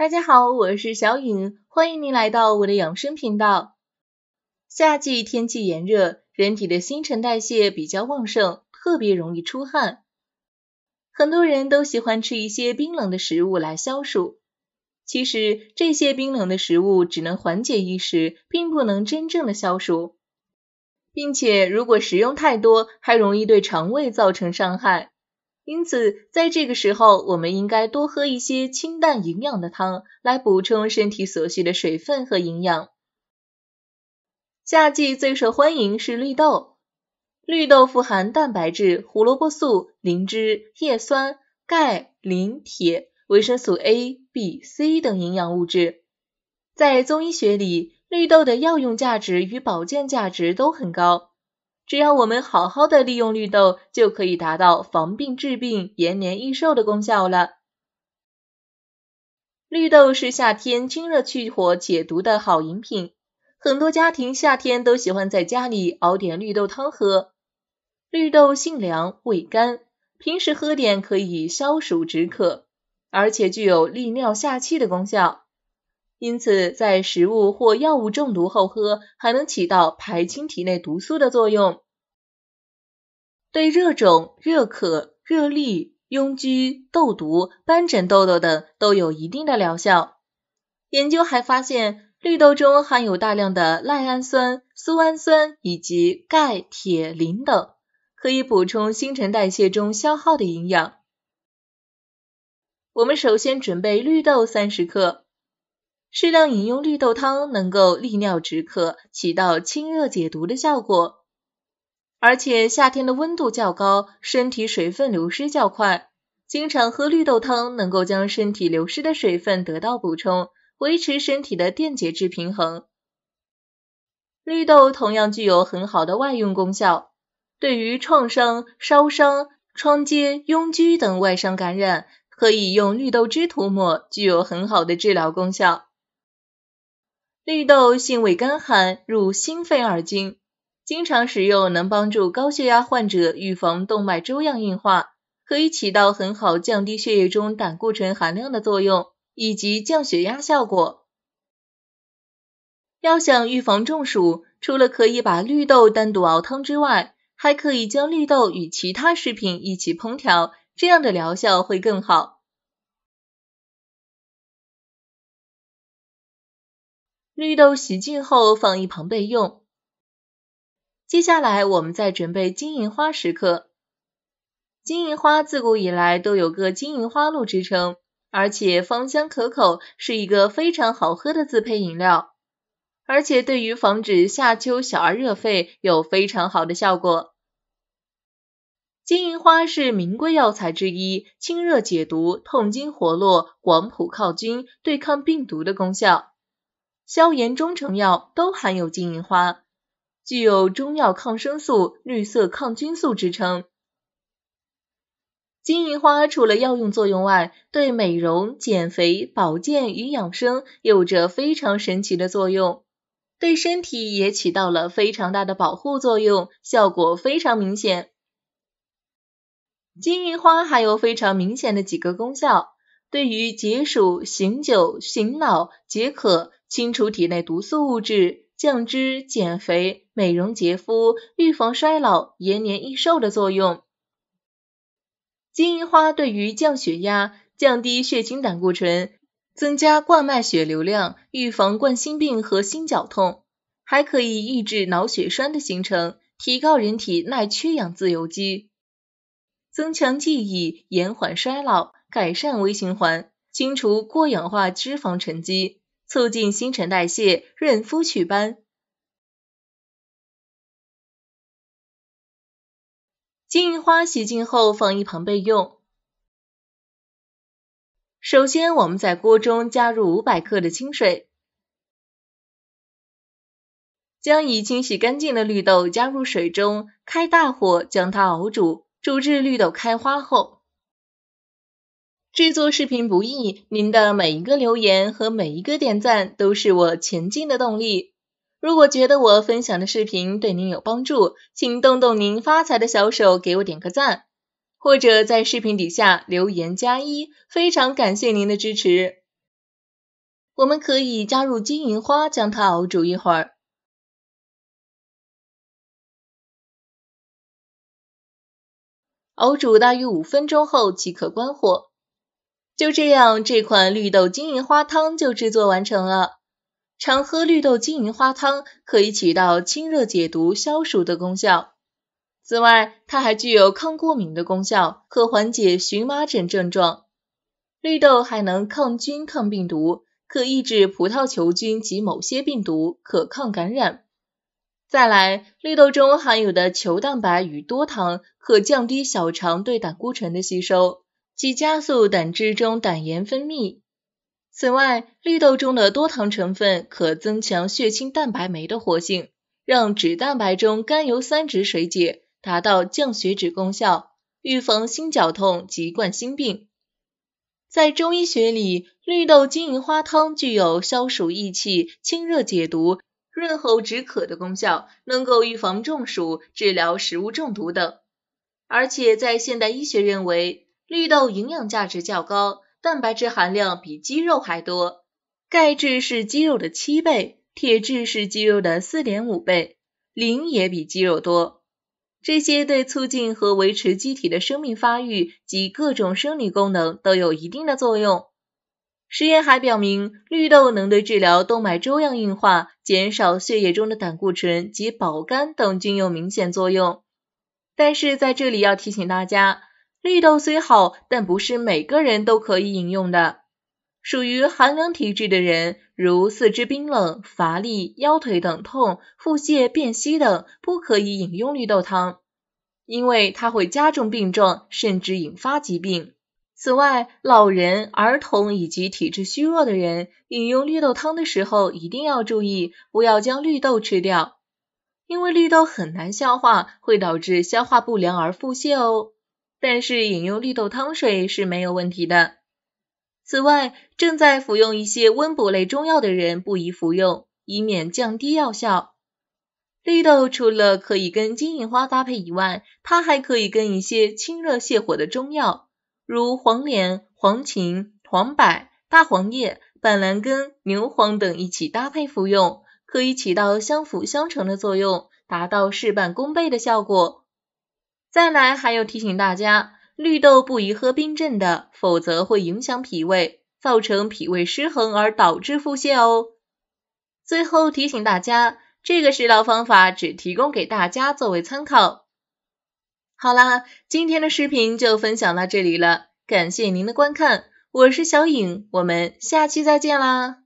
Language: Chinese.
大家好，我是小颖，欢迎您来到我的养生频道。夏季天气炎热，人体的新陈代谢比较旺盛，特别容易出汗。很多人都喜欢吃一些冰冷的食物来消暑，其实这些冰冷的食物只能缓解一时，并不能真正的消暑，并且如果食用太多，还容易对肠胃造成伤害。因此，在这个时候，我们应该多喝一些清淡营养的汤，来补充身体所需的水分和营养。夏季最受欢迎是绿豆，绿豆富含蛋白质、胡萝卜素、磷脂、叶酸、钙、磷、铁、维生素 A、B、C 等营养物质。在中医学里，绿豆的药用价值与保健价值都很高。只要我们好好的利用绿豆，就可以达到防病治病、延年益寿的功效了。绿豆是夏天清热去火、解毒的好饮品，很多家庭夏天都喜欢在家里熬点绿豆汤喝。绿豆性凉、味甘，平时喝点可以消暑止渴，而且具有利尿下气的功效。因此，在食物或药物中毒后喝，还能起到排清体内毒素的作用。对热肿、热渴、热痢、痈疽、痘毒、斑疹、痘痘等都有一定的疗效。研究还发现，绿豆中含有大量的赖氨酸、苏氨酸以及钙、铁、磷等，可以补充新陈代谢中消耗的营养。我们首先准备绿豆三十克，适量饮用绿豆汤，能够利尿止渴，起到清热解毒的效果。而且夏天的温度较高，身体水分流失较快，经常喝绿豆汤能够将身体流失的水分得到补充，维持身体的电解质平衡。绿豆同样具有很好的外用功效，对于创伤、烧伤、疮疖、痈疽等外伤感染，可以用绿豆汁涂抹，具有很好的治疗功效。绿豆性味甘寒，入心肺二经。经常食用能帮助高血压患者预防动脉粥样硬化，可以起到很好降低血液中胆固醇含量的作用，以及降血压效果。要想预防中暑，除了可以把绿豆单独熬汤之外，还可以将绿豆与其他食品一起烹调，这样的疗效会更好。绿豆洗净后放一旁备用。接下来，我们再准备金银花十克。金银花自古以来都有个金银花露之称，而且芳香可口，是一个非常好喝的自配饮料。而且对于防止夏秋小儿热肺有非常好的效果。金银花是名贵药材之一，清热解毒、痛经活络、广谱抗菌、对抗病毒的功效。消炎中成药都含有金银花。具有中药抗生素、绿色抗菌素之称。金银花除了药用作用外，对美容、减肥、保健与养生有着非常神奇的作用，对身体也起到了非常大的保护作用，效果非常明显。金银花还有非常明显的几个功效，对于解暑、醒酒、醒脑、解渴、清除体内毒素物质。降脂、减肥、美容、洁肤、预防衰老、延年益寿的作用。金银花对于降血压、降低血清胆固醇、增加冠脉血流量、预防冠心病和心绞痛，还可以抑制脑血栓的形成，提高人体耐缺氧自由基，增强记忆、延缓衰老、改善微循环、清除过氧化脂肪沉积。促进新陈代谢、润肤祛斑。金银花洗净后放一旁备用。首先，我们在锅中加入五百克的清水，将已清洗干净的绿豆加入水中，开大火将它熬煮，煮至绿豆开花后。制作视频不易，您的每一个留言和每一个点赞都是我前进的动力。如果觉得我分享的视频对您有帮助，请动动您发财的小手给我点个赞，或者在视频底下留言加一，非常感谢您的支持。我们可以加入金银花，将它熬煮一会儿，熬煮大约五分钟后即可关火。就这样，这款绿豆金银花汤就制作完成了。常喝绿豆金银花汤可以起到清热解毒、消暑的功效。此外，它还具有抗过敏的功效，可缓解荨麻疹症状。绿豆还能抗菌、抗病毒，可抑制葡萄球菌及某些病毒，可抗感染。再来，绿豆中含有的球蛋白与多糖可降低小肠对胆固醇的吸收。即加速胆汁中胆盐分泌。此外，绿豆中的多糖成分可增强血清蛋白酶的活性，让脂蛋白中甘油三酯水解，达到降血脂功效，预防心绞痛及冠心病。在中医学里，绿豆金银花汤具有消暑益气、清热解毒、润喉止渴的功效，能够预防中暑、治疗食物中毒等。而且在现代医学认为，绿豆营养价值较高，蛋白质含量比鸡肉还多，钙质是鸡肉的七倍，铁质是鸡肉的四点五倍，磷也比鸡肉多。这些对促进和维持机体的生命发育及各种生理功能都有一定的作用。实验还表明，绿豆能对治疗动脉粥样硬化、减少血液中的胆固醇及保肝等均有明显作用。但是在这里要提醒大家。绿豆虽好，但不是每个人都可以饮用的。属于寒凉体质的人，如四肢冰冷、乏力、腰腿等痛、腹泻、便稀等，不可以饮用绿豆汤，因为它会加重病状，甚至引发疾病。此外，老人、儿童以及体质虚弱的人，饮用绿豆汤的时候一定要注意，不要将绿豆吃掉，因为绿豆很难消化，会导致消化不良而腹泻哦。但是饮用绿豆汤水是没有问题的。此外，正在服用一些温补类中药的人不宜服用，以免降低药效。绿豆除了可以跟金银花搭配以外，它还可以跟一些清热泻火的中药，如黄连、黄芩、黄柏、大黄叶、板蓝根、牛黄等一起搭配服用，可以起到相辅相成的作用，达到事半功倍的效果。再来，还要提醒大家，绿豆不宜喝冰镇的，否则会影响脾胃，造成脾胃失衡，而导致腹泻哦。最后提醒大家，这个食疗方法只提供给大家作为参考。好啦，今天的视频就分享到这里了，感谢您的观看，我是小颖，我们下期再见啦。